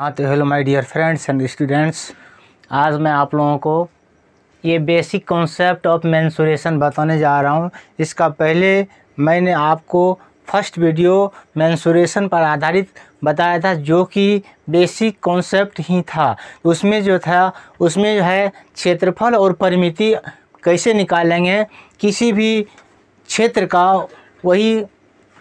हाँ तो hello my dear friends and students आज मैं आप लोगों को ये बेसिक कॉन्सेप्ट ऑफ मैंसुरेशन बताने जा रहा हूँ इसका पहले मैंने आपको फर्स्ट वीडियो मैंसुरेशन पर आधारित बताया था जो कि बेसिक कॉन्सेप्ट ही था उसमें जो था उसमें जो है क्षेत्रफल और परिमिति कैसे निकालेंगे किसी भी क्षेत्र का वही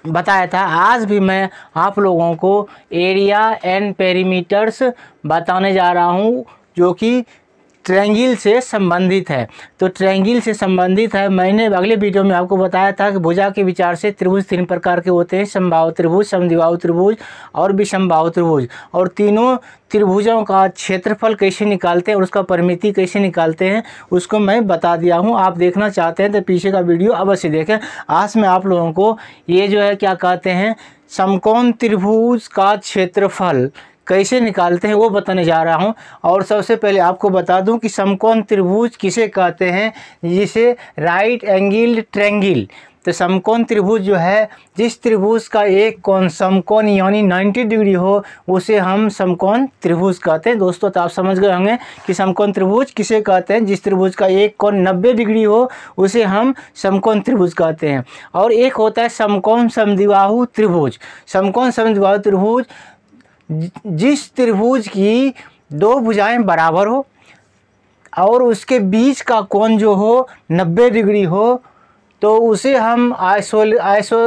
बताया था आज भी मैं आप लोगों को एरिया एंड पेरीमीटर्स बताने जा रहा हूँ जो कि ट्रैंगिल से संबंधित है तो ट्रैंगिल से संबंधित है मैंने अगले वीडियो में आपको बताया था कि भुजा के विचार से त्रिभुज तीन प्रकार के होते हैं संभाव त्रिभुज समिभाव त्रिभुज और विषमभाव त्रिभुज और तीनों त्रिभुजों का क्षेत्रफल कैसे निकालते हैं और उसका परिमिति कैसे निकालते हैं उसको मैं बता दिया हूँ आप देखना चाहते हैं तो पीछे का वीडियो अवश्य देखें आज मैं आप लोगों को ये जो है क्या कहते हैं समकोण त्रिभुज का क्षेत्रफल कैसे निकालते हैं वो बताने जा रहा हूँ और सबसे पहले आपको बता दूँ कि समकोण त्रिभुज किसे कहते हैं जिसे राइट एंगल ट्रेंगिल तो समकोण त्रिभुज जो है जिस त्रिभुज का एक कोण समकोण यानी 90 डिग्री हो उसे हम समकोण त्रिभुज कहते हैं दोस्तों तो आप समझ गए होंगे कि समकोण त्रिभुज किसे कहते हैं जिस त्रिभुज का एक कोण 90 डिग्री हो उसे हम समकोण त्रिभुज कहते हैं और एक होता है समकोण समद्विबाहु त्रिभुज समकोण समद्विबाहु त्रिभुज जिस त्रिभुज की दो भुजाएं बराबर हो और उसके बीच का कोण जो हो 90 डिग्री हो तो उसे हम आइसोल आइसो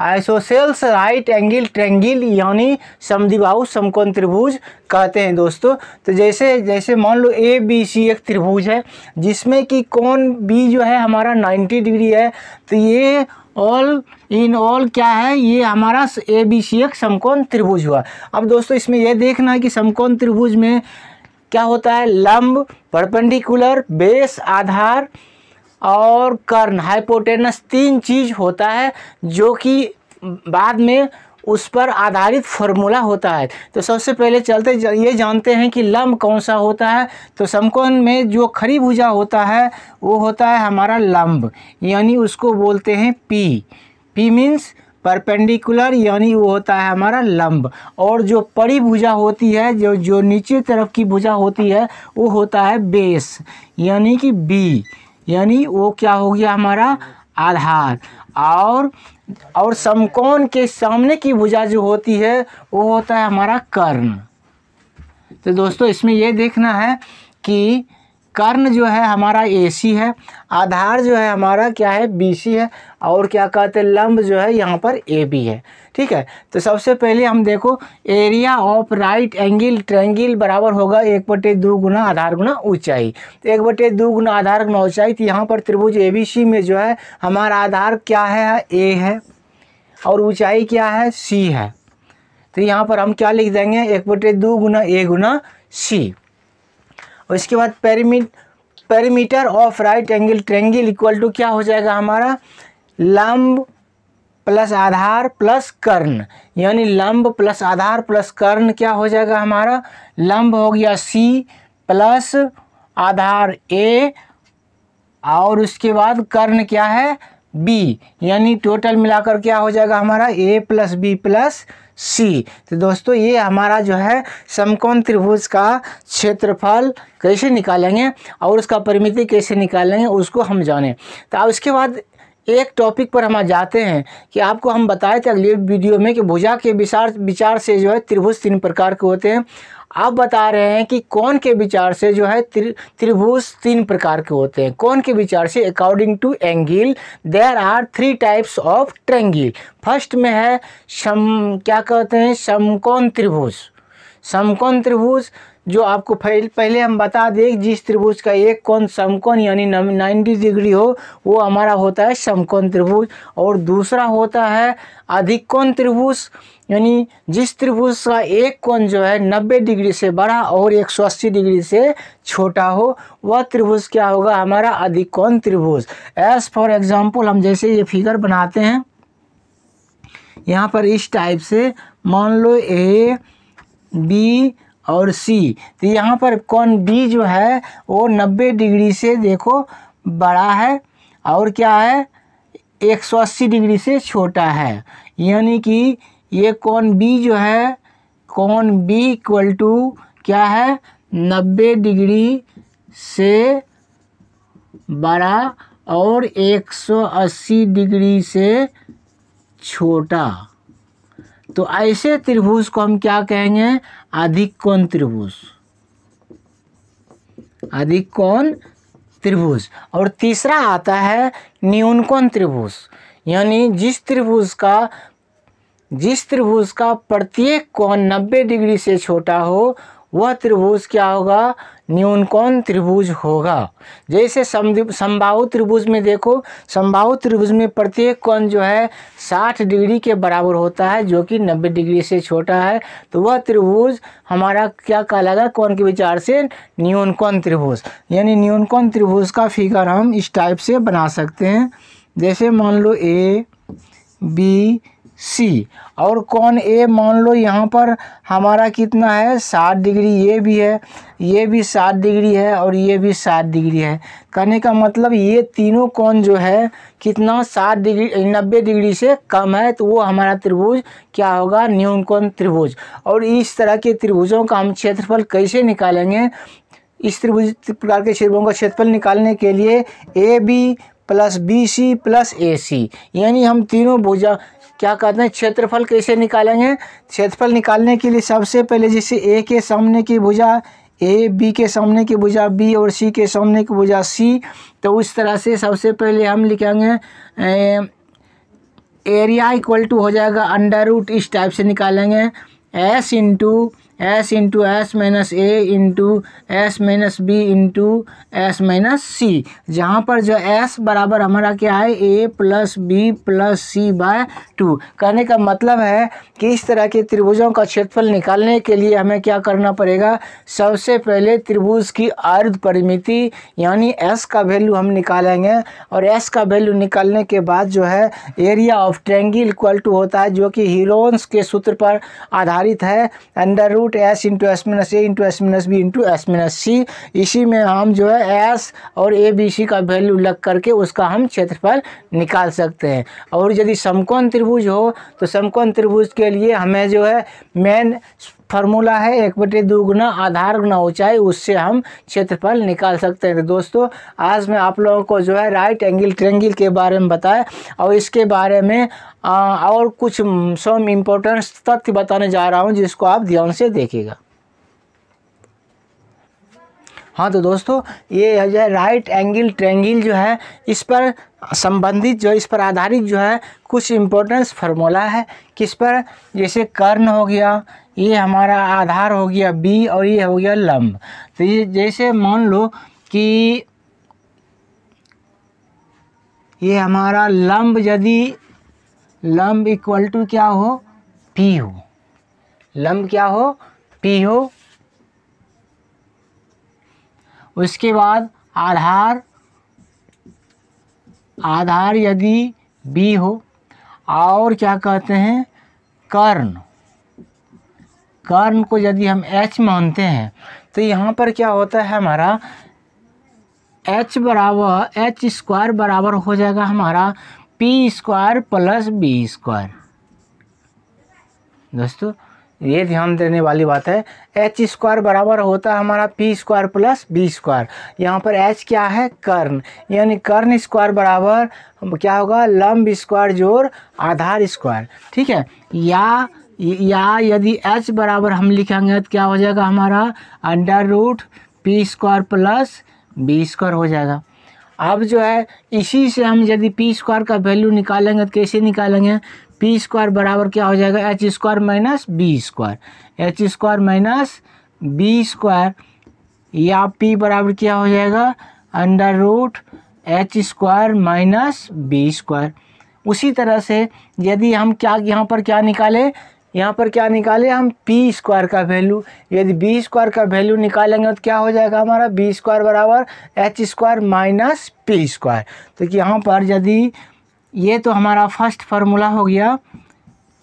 आइसोसेल्स राइट एंगल ट्रेंगिल यानी समदिबाहु समकोण त्रिभुज कहते हैं दोस्तों तो जैसे जैसे मान लो ए बी सी एक त्रिभुज है जिसमें कि कोण बी जो है हमारा 90 डिग्री है तो ये ऑल इन ऑल क्या है ये हमारा ए बी सी एक समकोण त्रिभुज हुआ अब दोस्तों इसमें यह देखना है कि समकोण त्रिभुज में क्या होता है लंब परपेंडिकुलर बेस आधार और कर्ण हाइपोटेनस तीन चीज़ होता है जो कि बाद में उस पर आधारित फॉर्मूला होता है तो सबसे पहले चलते ये जानते हैं कि लम्ब कौन सा होता है तो समकोण में जो खरी भुजा होता है वो होता है हमारा लम्ब यानी उसको बोलते हैं पी पी मीन्स परपेंडिकुलर यानी वो होता है हमारा लम्ब और जो परी भुजा होती है जो जो नीचे तरफ की भुजा होती है वो होता है बेस यानी कि बी यानी वो क्या हो गया हमारा आधार और और समकोण के सामने की भुजा जो होती है वो होता है हमारा कर्ण तो दोस्तों इसमें यह देखना है कि कर्ण जो है हमारा ए सी है आधार जो है हमारा क्या है बी सी है और क्या कहते हैं लंब जो है यहाँ पर ए बी है ठीक है तो सबसे पहले हम देखो area of right angle triangle बराबर होगा एक बटे दो गुना आधार गुना ऊंचाई तो एक बटे दो गुना आधार गुना ऊंचाई तो यहाँ पर त्रिभुज ए बी सी में जो है हमारा आधार क्या है ए है और ऊंचाई क्या है सी है तो यहाँ पर हम क्या लिख देंगे एक बटे दो गुना ए गुना सी उसके बाद पेरीमीट perimeter of right angle triangle equal to क्या हो जाएगा हमारा लंब प्लस आधार प्लस कर्ण यानी लंब प्लस आधार प्लस कर्ण क्या हो जाएगा हमारा लंब हो गया सी प्लस आधार ए और उसके बाद कर्ण क्या है बी यानी टोटल मिलाकर क्या हो जाएगा हमारा A plus B plus C तो दोस्तों ये हमारा जो है समकोण त्रिभुज का क्षेत्रफल कैसे निकालेंगे और उसका परिमिति कैसे निकालेंगे उसको हम जानें तो अब इसके बाद एक टॉपिक पर हम जाते हैं कि आपको हम बताए थे अगले वीडियो में कि भुजा के विचार विचार से जो है त्रिभुज तीन प्रकार के होते हैं आप बता रहे हैं कि कौन के विचार से जो है त्रि, त्रिभुज तीन प्रकार के होते हैं कौन के विचार से according to angle there are three types of triangle first में है सम क्या कहते हैं समकोण त्रिभुज समकोण त्रिभुज जो आपको पहले हम बता दें जिस त्रिभुज का एक कोण समकोण यानी 90 डिग्री हो वो हमारा होता है समकोण त्रिभुज और दूसरा होता है अधिक कोण त्रिभुज यानी जिस त्रिभुज का एक कोण जो है 90 डिग्री से बड़ा और 180 डिग्री से छोटा हो वह त्रिभुज क्या होगा हमारा अधिक कोण त्रिभुज एज फॉर एग्जाम्पल हम जैसे ये फिगर बनाते हैं यहाँ पर इस टाइप से मान लो ए बी और सी तो यहाँ पर कौन बी जो है वो नब्बे डिग्री से देखो बड़ा है और क्या है एक सौ अस्सी डिग्री से छोटा है यानी कि ये कौन बी जो है कौन बी इक्वल टू क्या है नब्बे डिग्री से बड़ा और 180 डिग्री से छोटा तो ऐसे त्रिभुज को हम क्या कहेंगे अधिक कौन त्रिभुज अधिक कौन त्रिभुज और तीसरा आता है न्यून त्रिभुज यानी जिस त्रिभुज का जिस त्रिभुज का प्रत्येक कोण 90 डिग्री से छोटा हो वह त्रिभुज क्या होगा न्यूनकोण त्रिभुज होगा जैसे समबाहु त्रिभुज में देखो समबाहु त्रिभुज में प्रत्येक कोण जो है 60 डिग्री के बराबर होता है जो कि 90 डिग्री से छोटा है तो वह त्रिभुज हमारा क्या कहलाएगा कौन के विचार से न्यूनकोण त्रिभुज यानी न्यूनकोण त्रिभुज का फिगर हम इस टाइप से बना सकते हैं जैसे मान लो ए बी सी और कौन ए मान लो यहाँ पर हमारा कितना है सात डिग्री ये भी है ये भी सात डिग्री है और ये भी सात डिग्री है कहने का मतलब ये तीनों कौन जो है कितना सात डिग्री नब्बे डिग्री से कम है तो वो हमारा त्रिभुज क्या होगा न्यून त्रिभुज और इस तरह के त्रिभुजों का हम क्षेत्रफल कैसे निकालेंगे इस त्रिभुज प्रकार के क्षेत्रों का क्षेत्रफल निकालने के लिए A B plus B C plus A C यानी हम तीनों भुजा क्या कहते हैं क्षेत्रफल कैसे निकालेंगे क्षेत्रफल निकालने के लिए सबसे पहले जैसे ए के सामने की भुजा ए बी के सामने की भुजा बी और सी के सामने की भुजा सी तो उस तरह से सबसे पहले हम लिखेंगे एरिया इक्वल टू हो जाएगा अंडर रूट इस टाइप से निकालेंगे S into S into S minus A into S minus B into S minus C जहाँ पर जो एस बराबर हमारा क्या है A plus B plus C by two कहने का मतलब है कि इस तरह के त्रिभुजों का क्षेत्रफल निकालने के लिए हमें क्या करना पड़ेगा सबसे पहले त्रिभुज की अर्ध परिमिति यानी एस का वैल्यू हम निकालेंगे और एस का वैल्यू निकालने के बाद जो है area of triangle equal to होता है जो कि हीरोन्स के सूत्र पर आधारित है under root root S into S minus A into S minus B into S minus C इसी में हम जो है एस और ए बी सी का वैल्यू लग करके उसका हम क्षेत्रफल निकाल सकते हैं और यदि समकोण त्रिभुज हो तो समकोण त्रिभुज के लिए हमें जो है मेन फार्मूला है एक बटे दो गुना आधार गुना ऊंचाई उससे हम क्षेत्रफल निकाल सकते हैं तो दोस्तों आज मैं आप लोगों को जो है राइट एंगल ट्रेंगल के बारे में बताया और इसके बारे में आ, और कुछ सम इम्पोर्टेंस तथ्य बताने जा रहा हूँ जिसको आप ध्यान से देखेगा हाँ तो दोस्तों ये जो है राइट एंगल ट्रेंगल जो है इस पर संबंधित जो इस पर आधारित जो है कुछ इम्पोर्टेंस फार्मूला है किस पर जैसे कर्ण हो गया ये हमारा आधार हो गया बी और ये हो गया लम्ब तो ये जैसे मान लो कि ये हमारा लम्ब यदि लम्ब इक्वल टू क्या हो पी हो लम्ब क्या हो पी हो उसके बाद आधार आधार यदि बी हो और क्या कहते हैं कर्ण कर्न को यदि हम एच मानते हैं तो यहाँ पर क्या होता है हमारा एच बराबर एच स्क्वायर बराबर हो जाएगा हमारा P square plus B square दोस्तों ये ध्यान देने वाली बात है एच स्क्वायर बराबर होता है हमारा P square plus B square यहाँ पर एच क्या है कर्ण यानी कर्ण स्क्वायर बराबर क्या होगा लंब स्क्वायर जोड़ आधार स्क्वायर ठीक है या या यदि h बराबर हम लिखेंगे तो क्या हो जाएगा हमारा under root P square plus B square हो जाएगा अब जो है इसी से हम यदि पी स्क्वायर का वैल्यू निकालेंगे तो कैसे निकालेंगे पी स्क्वायर बराबर क्या हो जाएगा H square minus B square H square minus B square या पी बराबर क्या हो जाएगा under root H square minus B square उसी तरह से यदि हम क्या यहाँ पर क्या निकालें यहाँ पर क्या निकाले हम पी स्क्वायर का वैल्यू यदि बी स्क्वायर का वैल्यू निकालेंगे तो क्या हो जाएगा हमारा बी स्क्वायर बराबर H square minus P square तो कि यहाँ पर यदि ये तो हमारा फर्स्ट फार्मूला हो गया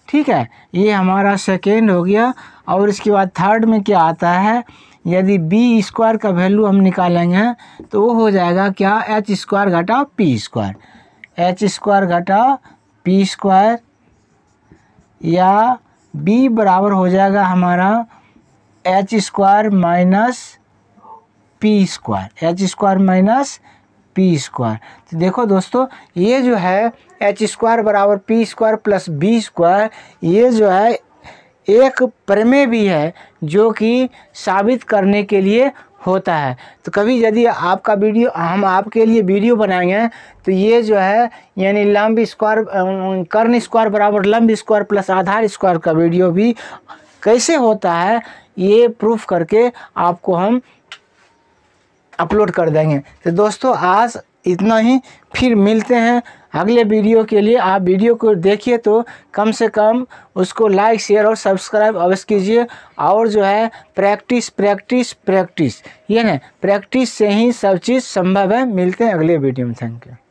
ठीक है ये हमारा सेकेंड हो गया और इसके बाद थर्ड में क्या आता है यदि बी स्क्वायर का वैल्यू हम निकालेंगे तो वो हो जाएगा क्या एच स्क्वायर घटा पी स्क्वायर एच स्क्वायर घटा पी स्क्वायर या बी बराबर हो जाएगा हमारा H square minus P square H square minus P square तो देखो दोस्तों ये जो है एच स्क्वायर बराबर P square plus B square ये जो है एक प्रमेय भी है जो कि साबित करने के लिए होता है तो कभी यदि आपका वीडियो हम आपके लिए वीडियो बनाएंगे तो ये जो है यानी लम्ब स्क्वायर कर्ण स्क्वायर बराबर लम्ब स्क्वायर प्लस आधार स्क्वायर का वीडियो भी कैसे होता है ये प्रूफ करके आपको हम अपलोड कर देंगे तो दोस्तों आज इतना ही फिर मिलते हैं अगले वीडियो के लिए आप वीडियो को देखिए तो कम से कम उसको लाइक शेयर और सब्सक्राइब अवश्य कीजिए और जो है प्रैक्टिस प्रैक्टिस प्रैक्टिस ये ना प्रैक्टिस से ही सब चीज़ संभव है मिलते हैं अगले वीडियो में थैंक यू